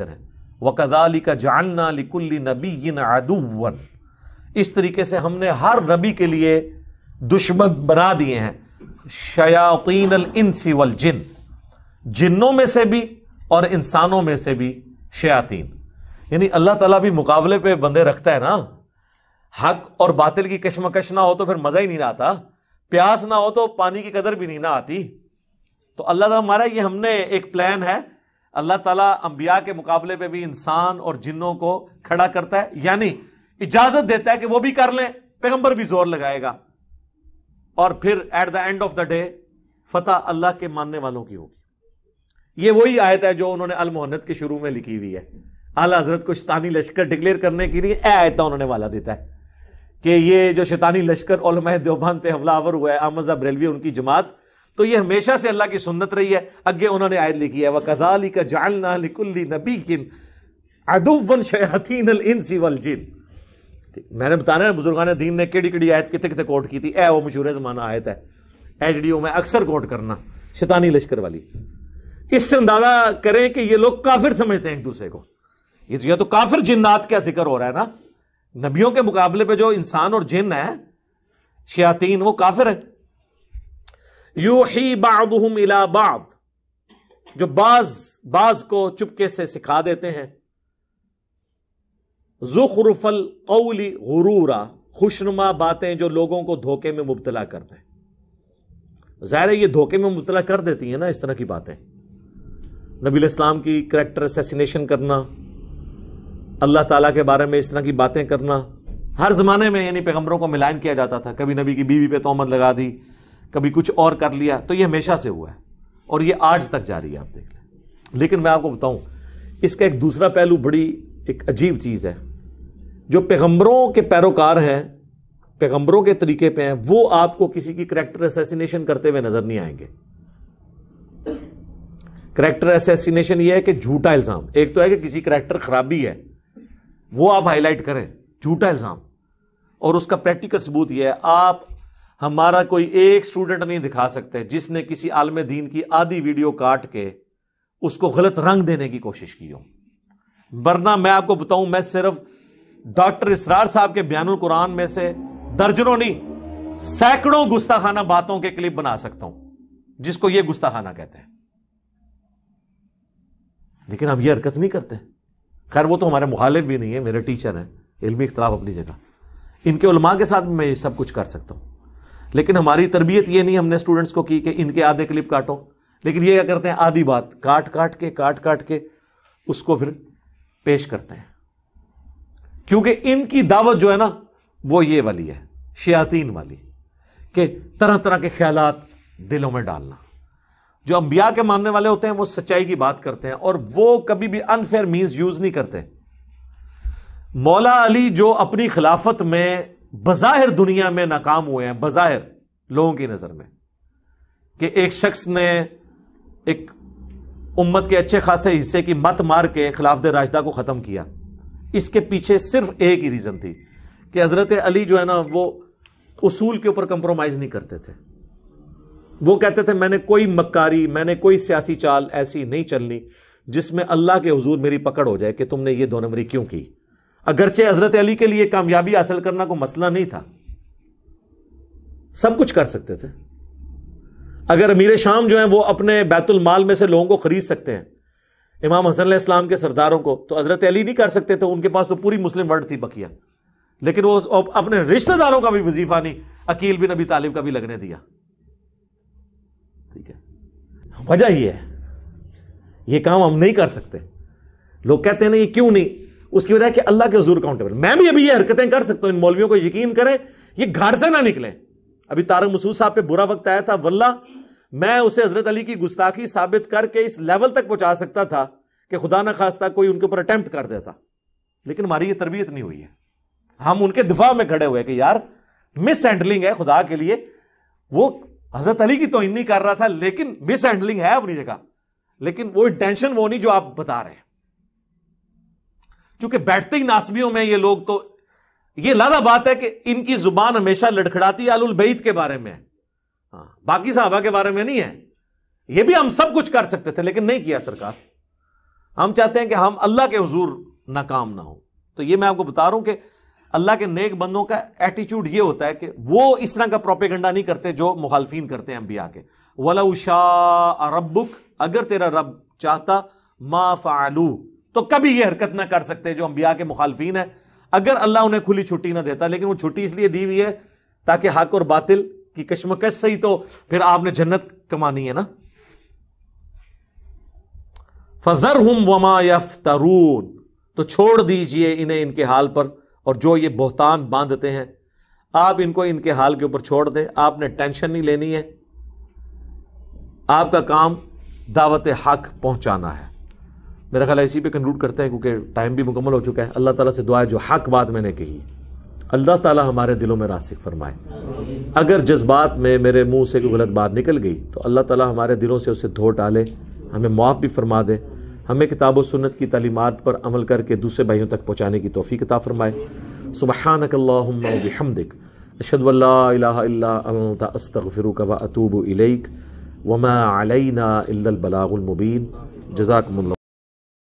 मुतासर है वकदाली का जानना लिकुल्ली नबी अदुवन इस तरीके से हमने हर नबी के लिए दुश्मन बना दिए हैं शयातीन अल इंसी वल जिन जिन्नों में से भी और इंसानों में से भी शयातीन यानी अल्लाह ताला भी मुकाबले पर बंदे रखता है ना हक और बातिल की कशमकश ना हो तो फिर मजा ही नहीं आता प्यास ना हो तो पानी की कदर भी नहीं ना आती तो अल्लाह हमारा ये हमने एक प्लान है अल्लाह ताला अंबिया के मुकाबले पे भी इंसान और जिन्नों को खड़ा करता है यानी इजाजत देता है कि वो भी कर लें पैगंबर भी जोर लगाएगा और फिर at the end of the day Fateh Allah के मानने वालों की होगी ये वही आयत है जो उन्होंने अलमोहनत के शुरू में लिखी हुई है आला हजरत को शैतानी लश्कर डिक्लेयर करने के लिए ए आयता उन्होंने वाला देता है कि ये जो शैतानी लश्कर देवबंद पे हमला आवर हुआ है अहमद बरेलवी उनकी जमात तो ये हमेशा से अल्लाह की सुन्नत रही है आगे उन्होंने आयत लिखी है वकजाली का जालना नबी किन अदुवन शयातीन इंसी वल जिन मैंने बताना है बुजुर्गान दीन ने केड़ी आयत कितने कितने कोट की थी ए वो मशहूर जमाना आयत है ए जी मैं अक्सर कोट करना शैतानी लश्कर वाली इससे अंदाजा करें कि ये लोग काफिर समझते हैं एक दूसरे को ये तो या तो काफिर जिन्नात का जिक्र हो रहा है ना नबियों के मुकाबले पे जो इंसान और जिन है शयातीन वो काफिर है यूही ही इलाबाद जो बाज बाज को चुपके से सिखा देते हैं जुखरुफल कौली गुरूरा खुशनुमा बातें जो लोगों को धोखे में मुबतला करते हैं ज़ाहिर ये धोखे में मुबतला कर देती है ना इस तरह की बातें नबी इस्लाम की करेक्टर असैसिनेशन करना अल्लाह ताला के बारे में इस तरह की बातें करना हर ज़माने में यानी पैगम्बरों को मिलान किया जाता था कभी नबी की बीवी पे तोहमत लगा दी कभी कुछ और कर लिया तो ये हमेशा से हुआ है और ये आज तक जारी है आप देख लें लेकिन मैं आपको बताऊं इसका एक दूसरा पहलू बड़ी एक अजीब चीज़ है जो पैगंबरों के पैरोकार हैं पैगंबरों के तरीके पे हैं वो आपको किसी की करेक्टर असेसिनेशन करते हुए नजर नहीं आएंगे करेक्टर असेसिनेशन ये है कि झूठा इल्ज़ाम एक तो है कि किसी करेक्टर खराबी है वो आप हाईलाइट करें झूठा इल्ज़ाम और उसका प्रैक्टिकल सबूत यह है आप हमारा कोई एक स्टूडेंट नहीं दिखा सकते जिसने किसी आलम दीन की आधी वीडियो काट के उसको गलत रंग देने की कोशिश की हो वरना मैं आपको बताऊं मैं सिर्फ डॉक्टर इसरार साहब के बयान कुरान में से दर्जनों नहीं सैकड़ों गुस्ताखाना बातों के क्लिप बना सकता हूं जिसको यह गुस्ताखाना कहते हैं लेकिन हम ये हरकत नहीं करते खैर वो तो हमारे मुखालिफ भी नहीं है मेरे टीचर हैं इलमी इख्तलाफ अपनी जगह इनके उलमा के साथ मैं सब कुछ कर सकता हूं लेकिन हमारी तरबियत ये नहीं हमने स्टूडेंट्स को की कि इनके आधे क्लिप काटो लेकिन ये क्या करते हैं आधी बात काट काट के काट काट के उसको फिर पेश करते हैं क्योंकि इनकी दावत जो है ना वो ये वाली है शयातीन वाली कि तरह तरह के ख्याल दिलों में डालना जो अंबिया के मानने वाले होते हैं वो सच्चाई की बात करते हैं और वो कभी भी अनफेयर मीन्स यूज नहीं करते मौला अली जो अपनी खिलाफत में बाहिर दुनिया में नाकाम हुए हैं बज़ाहिर लोगों की नज़र में कि एक शख्स ने एक उम्मत के अच्छे खासे हिस्से की मत मार के खिलाफ राजदा को ख़त्म किया इसके पीछे सिर्फ एक ही रीज़न थी कि हज़रत अली जो है ना वो उसूल के ऊपर कंप्रोमाइज़ नहीं करते थे वो कहते थे मैंने कोई मक्कारी मैंने कोई सियासी चाल ऐसी नहीं चलनी जिसमें अल्लाह के हजूर मेरी पकड़ हो जाए कि तुमने ये दो नंबरी क्यों की अगरचे हजरत अली के लिए कामयाबी हासिल करना कोई मसला नहीं था सब कुछ कर सकते थे अगर अमीर शाम जो है वो अपने बैतुल माल में से लोगों को खरीद सकते हैं इमाम हसन इस्लाम के सरदारों को तो हजरत अली नहीं कर सकते थे तो उनके पास तो पूरी मुस्लिम वर्ल्ड थी बकिया लेकिन वो अपने रिश्तेदारों का भी वजीफा नहीं अकील बिन अबी तालिब का भी लगने दिया ठीक है वजह यह है ये काम हम नहीं कर सकते लोग कहते हैं ना ये क्यों नहीं उसकी वजह कि अल्लाह के हजूर अकाउंटेबल मैं भी अभी ये हरकतें कर सकता हूं इन मौलवियों को यकीन करें ये घर से ना निकले अभी तारक मसूद साहब पे बुरा वक्त आया था वल्ला मैं उसे हजरत अली की गुस्ताखी साबित करके इस लेवल तक पहुंचा सकता था कि खुदा ना खास्ता कोई उनके ऊपर अटैम्प्ट कर देता लेकिन हमारी ये तरबियत नहीं हुई है हम उनके दिफा में खड़े हुए कि यार मिस हैंडलिंग है खुदा के लिए वो हजरत अली की तोहिन नहीं कर रहा था लेकिन मिस हैंडलिंग है अपनी जगह लेकिन वो इंटेंशन वो नहीं जो आप बता रहे हैं चूंकि बैठते ही नासबियों में ये लोग तो ये लादा बात है कि इनकी जुबान हमेशा लड़खड़ाती आलुल बैत के बारे में हाँ बाकी साहबा के बारे में नहीं है ये भी हम सब कुछ कर सकते थे लेकिन नहीं किया सरकार हम चाहते हैं कि हम अल्लाह के हजूर नाकाम ना हो तो ये मैं आपको बता रहा हूं कि अल्लाह के नेक बंदों का एटीट्यूड ये होता है कि वो इस तरह का प्रोपेगंडा नहीं करते जो मुखालफी करते हैं अम्बिया के वला उषा अरबुक अगर तेरा रब चाहता मा फालू तो कभी यह हरकत ना कर सकते जो अंबिया के मुखालफी है अगर अल्लाह उन्हें खुली छुट्टी ना देता लेकिन वो छुट्टी इसलिए दी हुई है ताकि हक और बातिल की कश्मकश सही तो फिर आपने जन्नत कमानी है ना फजर हम वमा यफ्तरून तो छोड़ दीजिए इन्हें इनके हाल पर और जो ये बोहतान बांधते हैं आप इनको इनके हाल के ऊपर छोड़ दें आपने टेंशन नहीं लेनी है आपका काम दावत हक पहुंचाना है मेरा ख्याल इसी पे कंक्लूड करते हैं क्योंकि टाइम भी मुकम्मल हो चुका है अल्लाह ताला से दुआ है जो हक बात मैंने कही अल्लाह ताला हमारे दिलों में रासिक फरमाए अगर जज्बात में मेरे मुंह से कोई गलत बात निकल गई तो अल्लाह ताला हमारे दिलों से उसे धो डाले हमें मुआफ़ भी फरमा दे हमें किताब सुन्नत की तलीमत पर अमल करके दूसरे भाइयों तक पहुँचाने की तोफ़ी किताब फरमाए सुबह अशदल्लास्तफ़िर व अतूब इलेक वमा अलैना इल्लल